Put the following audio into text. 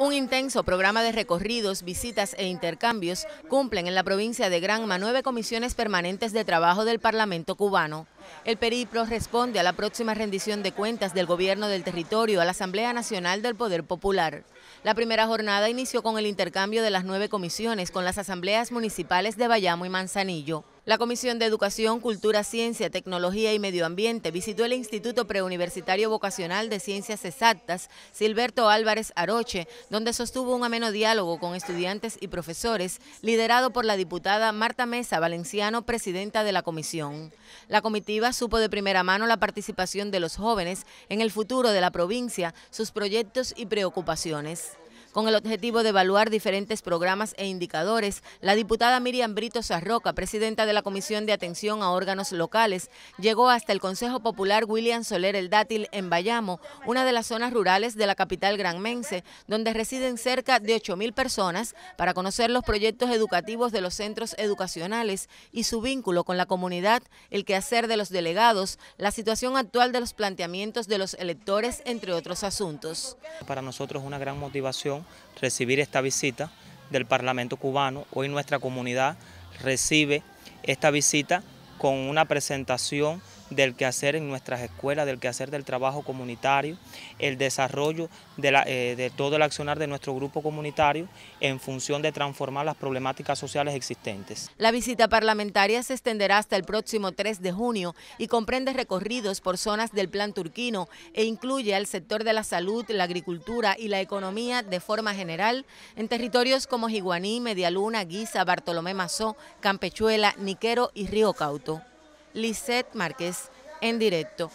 Un intenso programa de recorridos, visitas e intercambios cumplen en la provincia de Granma nueve comisiones permanentes de trabajo del Parlamento cubano. El periplo responde a la próxima rendición de cuentas del gobierno del territorio a la Asamblea Nacional del Poder Popular. La primera jornada inició con el intercambio de las nueve comisiones con las asambleas municipales de Bayamo y Manzanillo. La Comisión de Educación, Cultura, Ciencia, Tecnología y Medio Ambiente visitó el Instituto Preuniversitario Vocacional de Ciencias Exactas Silberto Álvarez Aroche, donde sostuvo un ameno diálogo con estudiantes y profesores, liderado por la diputada Marta Mesa Valenciano, presidenta de la comisión. La comitiva supo de primera mano la participación de los jóvenes en el futuro de la provincia, sus proyectos y preocupaciones. Con el objetivo de evaluar diferentes programas e indicadores, la diputada Miriam Brito Sarroca, presidenta de la Comisión de Atención a Órganos Locales, llegó hasta el Consejo Popular William Soler el Dátil en Bayamo, una de las zonas rurales de la capital granmense, donde residen cerca de 8.000 personas, para conocer los proyectos educativos de los centros educacionales y su vínculo con la comunidad, el quehacer de los delegados, la situación actual de los planteamientos de los electores, entre otros asuntos. Para nosotros es una gran motivación recibir esta visita del Parlamento cubano. Hoy nuestra comunidad recibe esta visita con una presentación del quehacer en nuestras escuelas, del quehacer del trabajo comunitario, el desarrollo eh, de, todo el accionar de nuestro grupo comunitario en función de transformar las problemáticas sociales existentes. La visita parlamentaria se extenderá hasta el próximo 3 de junio y comprende recorridos por zonas del plan turquino e incluye al sector de la salud, la agricultura y la economía de forma general en territorios como Jiguaní, Medialuna, Guisa, Bartolomé Mazó, Campechuela, Niquero y Río Cauto. Lisette Márquez en directo.